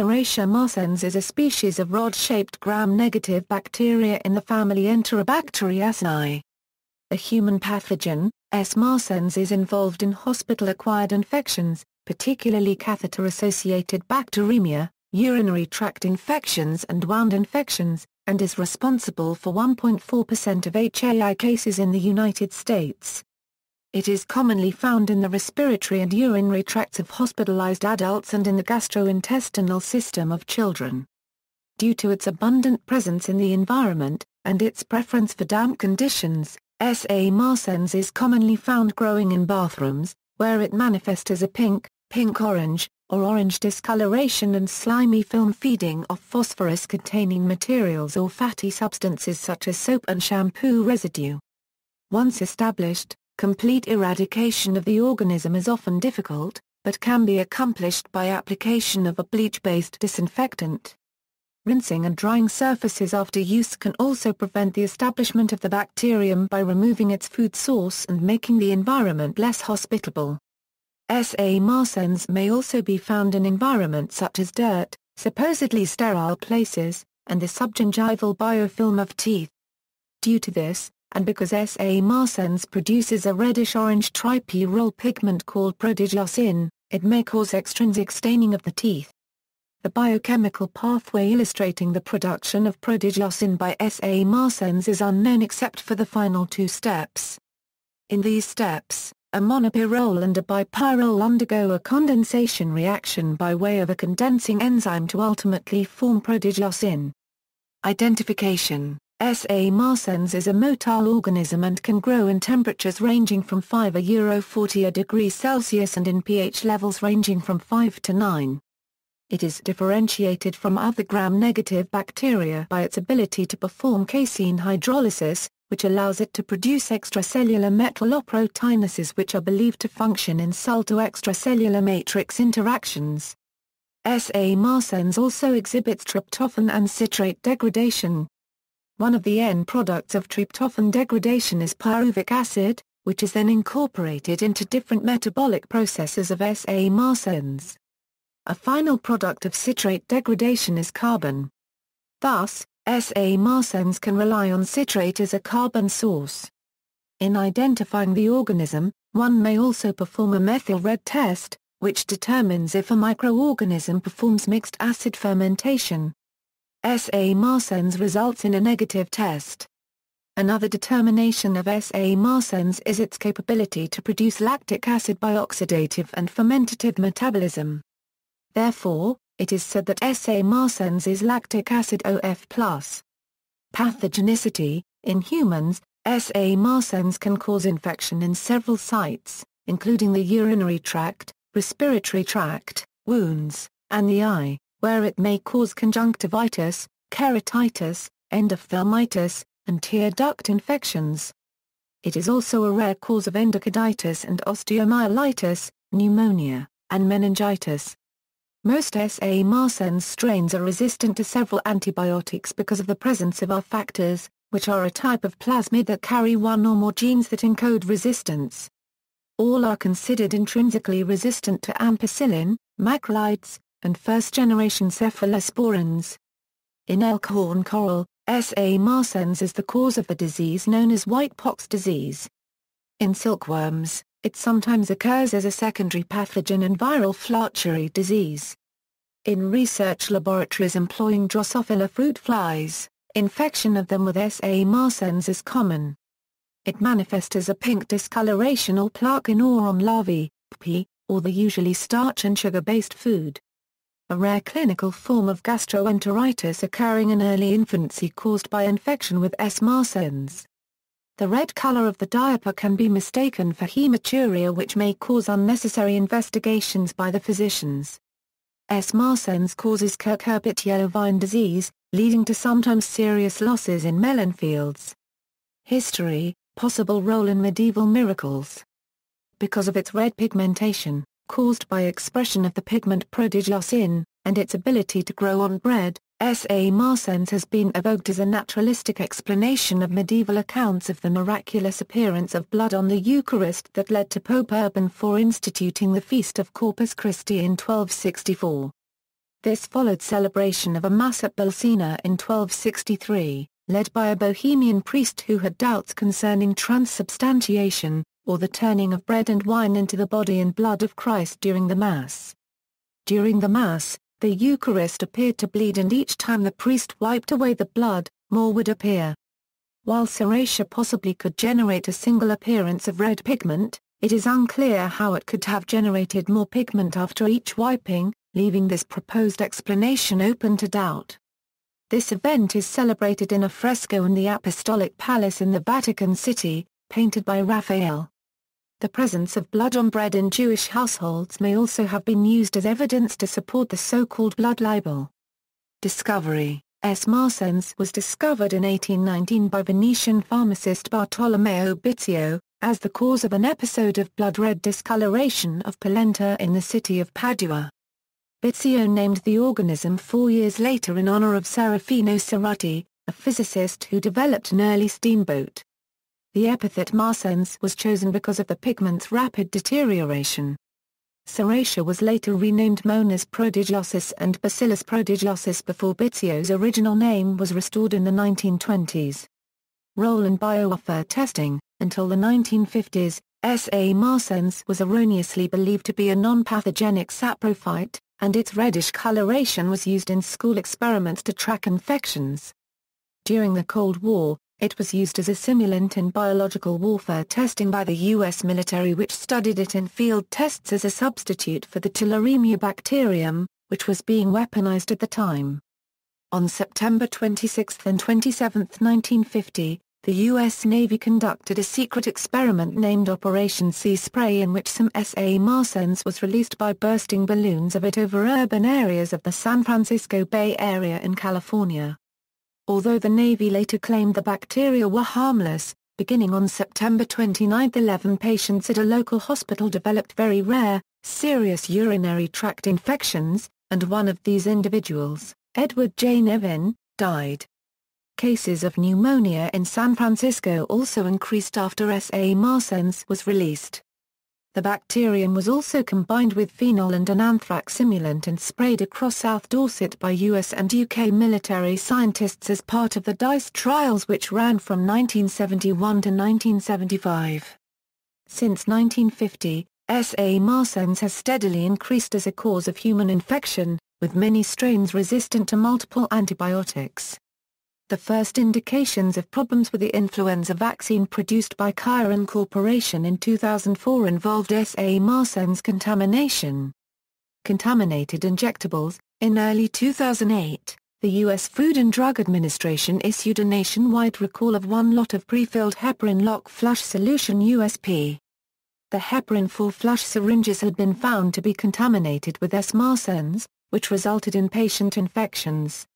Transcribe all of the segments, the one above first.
Serratia marcens is a species of rod-shaped gram-negative bacteria in the family Enterobacteriaceae. A human pathogen, S. marcens is involved in hospital-acquired infections, particularly catheter-associated bacteremia, urinary tract infections and wound infections, and is responsible for 1.4% of HAI cases in the United States. It is commonly found in the respiratory and urinary tracts of hospitalized adults and in the gastrointestinal system of children. Due to its abundant presence in the environment, and its preference for damp conditions, S.A. marsens is commonly found growing in bathrooms, where it manifests as a pink, pink-orange, or orange discoloration and slimy film feeding off phosphorus-containing materials or fatty substances such as soap and shampoo residue. Once established, Complete eradication of the organism is often difficult, but can be accomplished by application of a bleach-based disinfectant. Rinsing and drying surfaces after use can also prevent the establishment of the bacterium by removing its food source and making the environment less hospitable. S.A. marsens may also be found in environments such as dirt, supposedly sterile places, and the subgingival biofilm of teeth. Due to this, and because S.A. Marsens produces a reddish-orange tripyrrole pigment called prodigiosin, it may cause extrinsic staining of the teeth. The biochemical pathway illustrating the production of prodigiosin by S.A. Marsens is unknown except for the final two steps. In these steps, a monopyrrole and a bipyrrole undergo a condensation reaction by way of a condensing enzyme to ultimately form prodigiosin. Identification S.A. marcens is a motile organism and can grow in temperatures ranging from 5 a euro 40 a degree Celsius and in pH levels ranging from 5 to 9. It is differentiated from other gram-negative bacteria by its ability to perform casein hydrolysis, which allows it to produce extracellular metalloproteinases which are believed to function in cell to extracellular matrix interactions. S.A. marcens also exhibits tryptophan and citrate degradation, one of the end products of tryptophan degradation is pyruvic acid, which is then incorporated into different metabolic processes of SA marcens. A final product of citrate degradation is carbon. Thus, SA marcens can rely on citrate as a carbon source. In identifying the organism, one may also perform a methyl red test, which determines if a microorganism performs mixed acid fermentation. S.A. Marsen's results in a negative test. Another determination of S.A. Marsen's is its capability to produce lactic acid by oxidative and fermentative metabolism. Therefore, it is said that S.A. Marsen's is lactic acid OF+. Pathogenicity, in humans, S.A. Marsen's can cause infection in several sites, including the urinary tract, respiratory tract, wounds, and the eye where it may cause conjunctivitis, keratitis, endophthalmitis, and tear duct infections. It is also a rare cause of endocarditis and osteomyelitis, pneumonia, and meningitis. Most SA Marsan's strains are resistant to several antibiotics because of the presence of R factors, which are a type of plasmid that carry one or more genes that encode resistance. All are considered intrinsically resistant to ampicillin, macrolides, and first-generation cephalosporins. In elk horn coral, S.A. marcens is the cause of the disease known as white pox disease. In silkworms, it sometimes occurs as a secondary pathogen in viral flachery disease. In research laboratories employing Drosophila fruit flies, infection of them with S.A. marcens is common. It manifests as a pink discoloration or plaque in or on larvae, p, or the usually starch and sugar-based food a rare clinical form of gastroenteritis occurring in early infancy caused by infection with S. marcens. The red color of the diaper can be mistaken for hematuria which may cause unnecessary investigations by the physicians. S. marcens causes cucurbit yellow vine disease, leading to sometimes serious losses in melon fields. History, possible role in medieval miracles. Because of its red pigmentation, caused by expression of the pigment prodigiosin, and its ability to grow on bread, S. A. Marsens has been evoked as a naturalistic explanation of medieval accounts of the miraculous appearance of blood on the Eucharist that led to Pope Urban IV instituting the feast of Corpus Christi in 1264. This followed celebration of a Mass at Bolsena in 1263, led by a Bohemian priest who had doubts concerning transubstantiation, or the turning of bread and wine into the body and blood of Christ during the Mass. During the Mass, the Eucharist appeared to bleed and each time the priest wiped away the blood, more would appear. While serratia possibly could generate a single appearance of red pigment, it is unclear how it could have generated more pigment after each wiping, leaving this proposed explanation open to doubt. This event is celebrated in a fresco in the Apostolic Palace in the Vatican City, painted by Raphael. The presence of blood on bread in Jewish households may also have been used as evidence to support the so-called blood libel. Discovery S. Marsens was discovered in 1819 by Venetian pharmacist Bartolomeo Bizzio, as the cause of an episode of blood-red discoloration of polenta in the city of Padua. Bizzio named the organism four years later in honor of Serafino Cerati, a physicist who developed an early steamboat. The epithet Marsens was chosen because of the pigment's rapid deterioration. Serratia was later renamed Monas prodigiosus and Bacillus prodigiosus before Bitio's original name was restored in the 1920s. Role in biowarfare testing, until the 1950s, S.A. Marsens was erroneously believed to be a non-pathogenic saprophyte, and its reddish coloration was used in school experiments to track infections. During the Cold War, it was used as a simulant in biological warfare testing by the U.S. military which studied it in field tests as a substitute for the tularemia bacterium, which was being weaponized at the time. On September 26 and 27, 1950, the U.S. Navy conducted a secret experiment named Operation Sea Spray in which some SA Marsens was released by bursting balloons of it over urban areas of the San Francisco Bay Area in California although the Navy later claimed the bacteria were harmless, beginning on September 29 11 patients at a local hospital developed very rare, serious urinary tract infections, and one of these individuals, Edward J. Nevin, died. Cases of pneumonia in San Francisco also increased after S.A. Marsens was released. The bacterium was also combined with phenol and an anthrax simulant and sprayed across South Dorset by US and UK military scientists as part of the DICE trials which ran from 1971 to 1975. Since 1950, S.A. marsens has steadily increased as a cause of human infection, with many strains resistant to multiple antibiotics. The first indications of problems with the influenza vaccine produced by Chiron Corporation in 2004 involved S.A. Marsan's contamination. Contaminated injectables, in early 2008, the U.S. Food and Drug Administration issued a nationwide recall of one lot of pre-filled heparin lock flush solution USP. The heparin 4 flush syringes had been found to be contaminated with S. marcens, which resulted in patient infections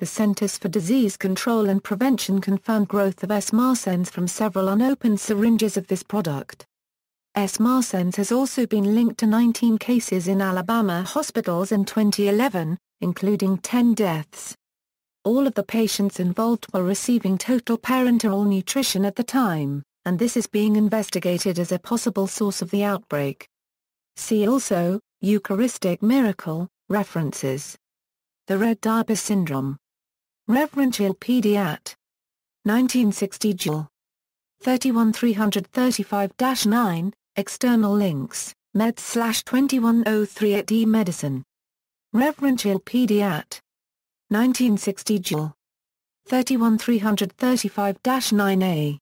the Centers for Disease Control and Prevention confirmed growth of S. marsens from several unopened syringes of this product. S. marsens has also been linked to 19 cases in Alabama hospitals in 2011, including 10 deaths. All of the patients involved were receiving total parenteral nutrition at the time, and this is being investigated as a possible source of the outbreak. See also, Eucharistic miracle, references. The Red Diaper Syndrome Reverend Jill Pediat. 1960 Jill. 31335-9, external links, med slash 2103 at e-medicine. Reverend Jill Pediat. 1960 Jill. 31335-9a.